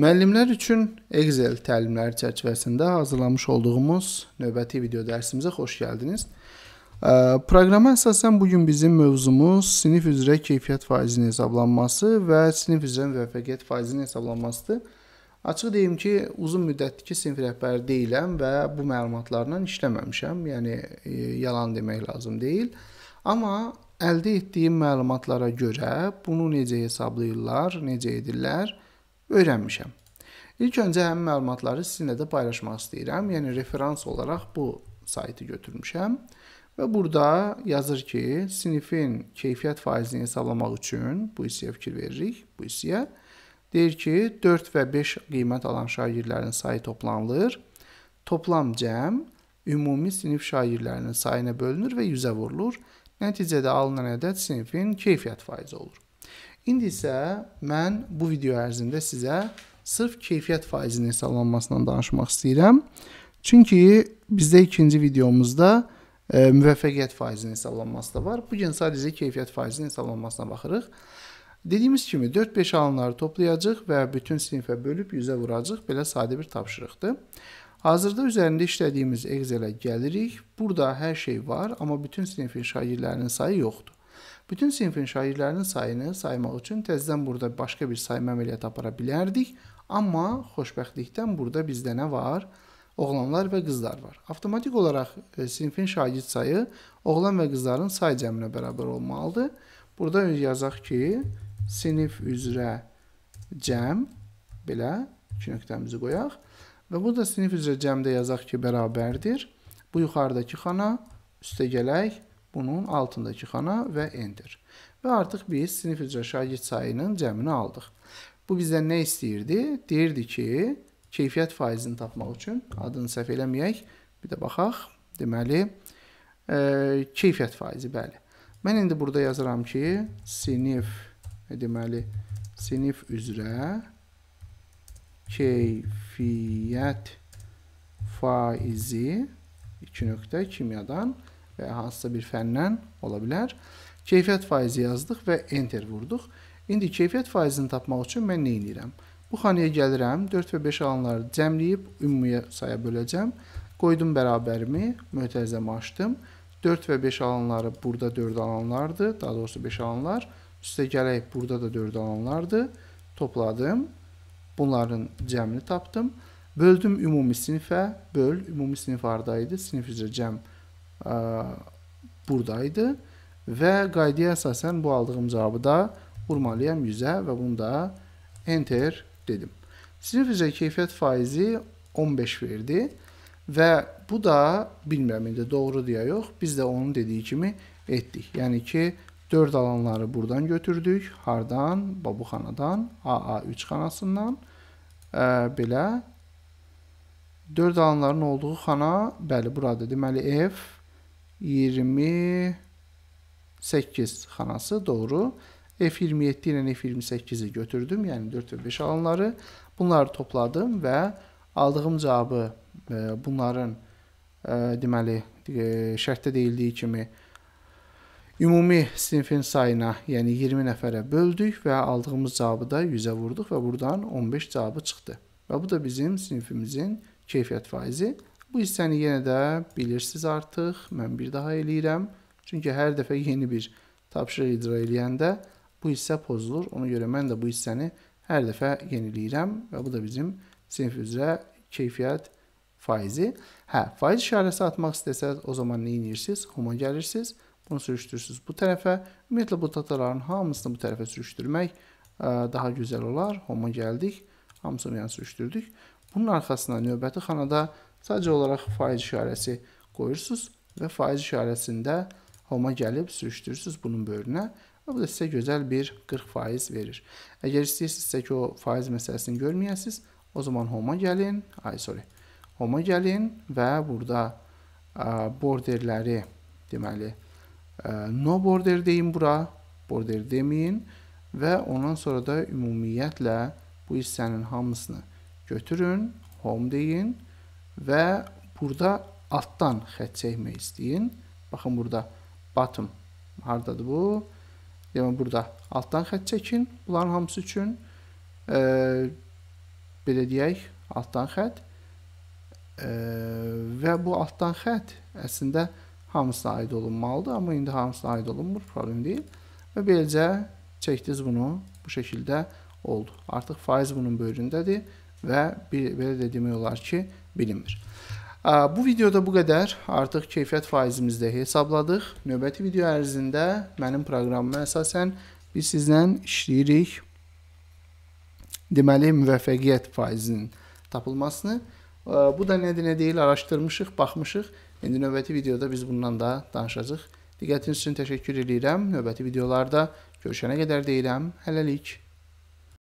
Müəllimlər üçün Excel təlimləri çərçivəsində hazırlamış olduğumuz növbəti video dərsimizə xoş gəldiniz. Proqrama əsasən bu gün bizim mövzumuz sinif üzrə keyfiyyət faizinin hesablanması və sinif üzrə müvəffəqiyyət faizinin hesablanmasıdır. Açıq deyim ki, uzun müddətdir ki, sinif rəhbəri deyiləm və bu məlumatlarla işləməmişəm. Yəni e, yalan demək lazım deyil. Amma əldə etdiyim məlumatlara görə bunu necə hesablayırlar, necə edirlər? öyrənmişəm. İlk öncə həmin məlumatları sizinlə də paylaşmaq istəyirəm. Yəni referans olaraq bu saytı götürmüşəm və burada yazır ki, sinifin keyfiyyət faizini hesablamaq üçün bu hissəyə fikir veririk, bu hissəyə. Deyir ki, 4 və 5 qiymət alan şagirdlərin sayı toplanılır. Toplam cəm ümumi sinif şagirdlərinin sayına bölünür və 100-ə vurulur. Nəticədə alınan ədəd sinifin keyfiyyət faizi olur. İndi isə mən bu video ərzində sizə sırf keyfiyyət faizinin hesablanmasından danışmaq istəyirəm. Çünki bizdə ikinci videomuzda e, müvəffəqiyyət faizinin hesablanması da var. Bu gün sadəcə keyfiyyət faizinin hesablanmasına baxırıq. Dediyimiz kimi 4-5 alanları toplayacağıq və bütün sinifə bölüb 100-ə vuracağıq. Belə sadə bir tapşırıqdır. Hazırda üzərində işlədiyimiz Excel-ə gəlirik. Burada hər şey var, amma bütün sinifin şagirdlərinin sayı yoxdur. Bütün sinfin şairlərinin sayını saymaq üçün təzədən burada başqa bir sayma əməliyyatı apara bilərdik, amma xoşbəxtlikdən burada bizdə nə var? Oğlanlar və qızlar var. Avtomatik olaraq e, sinfin şagird sayı oğlan və qızların say cəminə bərabər olmalıdır. Burada yazaq ki, sinif üzrə cəm belə 2 nöqtəmizi qoyaq və bu da sinif üzrə cəmdə yazaq ki, bərabərdir. Bu yuxarıdakı xana üstə gələk bunun altındakı xana və enter. Və artıq biz sinif üzrə şagird sayının cəmini aldıq. Bu bizdən nə istəyirdi? Deyirdi ki, keyfiyyət faizini tapmaq üçün adını səhv eləməyək. Bir də baxaq. Deməli, e, keyfiyyət faizi, bəli. Mən indi burada yazıram ki, sinif, e, deməli, sinif üzrə keyfiyyət faizi 2 nöqtə kimyadan və e, ya hansısa bir fəndən ola bilər. Keyfiyyət faizi yazdıq və enter vurduq. İndi keyfiyyət faizini tapmaq üçün mən nə edirəm? Bu xanaya gəlirəm, 4 və 5 alanları cəmləyib ümumiyə saya böləcəm. Qoydum bərabərimi, mötərizəmi açdım. 4 və 5 alanları burada 4 alanlardır, daha doğrusu 5 alanlar. Üstə gələk burada da 4 alanlardır. Topladım. Bunların cəmini tapdım. Böldüm ümumi sinifə, böl, ümumi sinif aradaydı, sinif üzrə cəm buradaydı və qaydaya əsasən bu aldığım cavabı da vurmalıyam 100-ə və bunu da enter dedim. Sinif üzrə keyfiyyət faizi 15 verdi və bu da bilmirəm indi doğrudur ya yox. Biz də onun dediyi kimi etdik. Yəni ki 4 alanları buradan götürdük. Hardan? Babuxanadan, AA3 xanasından. E, belə 4 alanların olduğu xana, bəli, buradır. Deməli F 28 xanası doğru. F27 ilə F28-i götürdüm, yəni 4 və 5 alanları. Bunları topladım və aldığım cavabı e, bunların e, deməli e, şərtdə deyildiyi kimi ümumi sinfin sayına, yəni 20 nəfərə böldük və aldığımız cavabı da 100-ə vurduq və buradan 15 cavabı çıxdı. Və bu da bizim sinfimizin keyfiyyət faizi Bu hissəni yenə də bilirsiniz artıq. Mən bir daha eləyirəm. Çünki hər dəfə yeni bir tapşırıq icra eləyəndə bu hissə pozulur. Ona görə mən də bu hissəni hər dəfə yeniləyirəm və bu da bizim sinif üzrə keyfiyyət faizi. Hə, faiz işarəsi atmaq istəsəz o zaman nə edirsiniz? Homa gəlirsiniz. Bunu sürüşdürürsüz bu tərəfə. Ümumiyyətlə bu dataların hamısını bu tərəfə sürüşdürmək daha gözəl olar. Homa gəldik. Hamısını yan sürüşdürdük. Bunun arxasına növbəti xanada Sadəcə olaraq faiz işarəsi qoyursunuz və faiz işarəsində home-a gəlib sürüşdürürsünüz bunun böyrünə və bu da sizə gözəl bir 40% verir. Əgər istəyirsinizsə ki, o faiz məsələsini görməyəsiniz, o zaman home-a gəlin, ay sorry, home-a gəlin və burada ə, borderləri, deməli, ə, no border deyin bura, border deməyin və ondan sonra da ümumiyyətlə bu hissənin hamısını götürün, home deyin və və burada altdan xətt çəkmək istəyin. Baxın burada bottom hardadır bu? Demək burada altdan xətt çəkin. Bunların hamısı üçün e, belə deyək, altdan xətt e, və bu altdan xətt əslində hamısına aid olunmalıdır, amma indi hamısına aid olunmur, problem deyil. Və beləcə çəkdiniz bunu bu şəkildə oldu. Artıq faiz bunun böyründədir və bir, belə də demək olar ki, bilinmir. Bu videoda bu qədər. Artıq keyfiyyət faizimizdə hesabladıq. Növbəti video ərzində mənim proqramıma əsasən biz sizlə işləyirik. Deməli, müvəffəqiyyət faizinin tapılmasını. Bu da nədir, nə deyil araşdırmışıq, baxmışıq. İndi növbəti videoda biz bundan da danışacağıq. Diqqətiniz üçün təşəkkür edirəm. Növbəti videolarda görüşənə qədər deyirəm. Hələlik.